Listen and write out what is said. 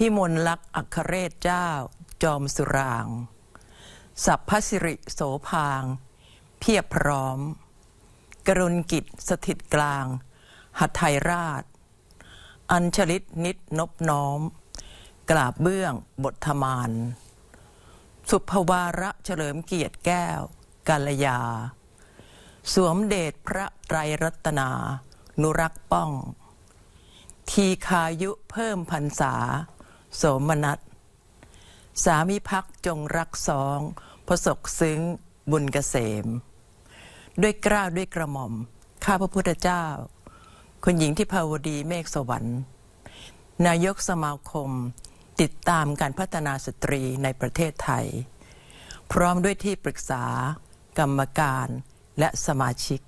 พิมลลักษ์อัครเรศเจ้าจอมสุรางสัพพสิริโสพาง เพียบพร้อม กรุณกิจสถิตกลาง หัตไทยราช อัญชลิตนิดนบน้อม กราบเบื้องบทธมาน สุภวาระเฉลิมเกียรติแก้วกาลยา สวมเดชพระไตรรัตนา นุรักษ์ป้อง ทีคายุเพิ่มพรรษาสมนัสสามีพักจงรักสองพระศกซึ้งบุญเกษม ด้วยกล้าว ด้วยกระหม่อมข้าพระพุทธเจ้าคุณหญิงที่ภาวดีเมฆสวรรค์ นายกสมาคมติดตามการพัฒนาสตรีในประเทศไทย พร้อมด้วยที่ปรึกษา กรรมการและสมาชิก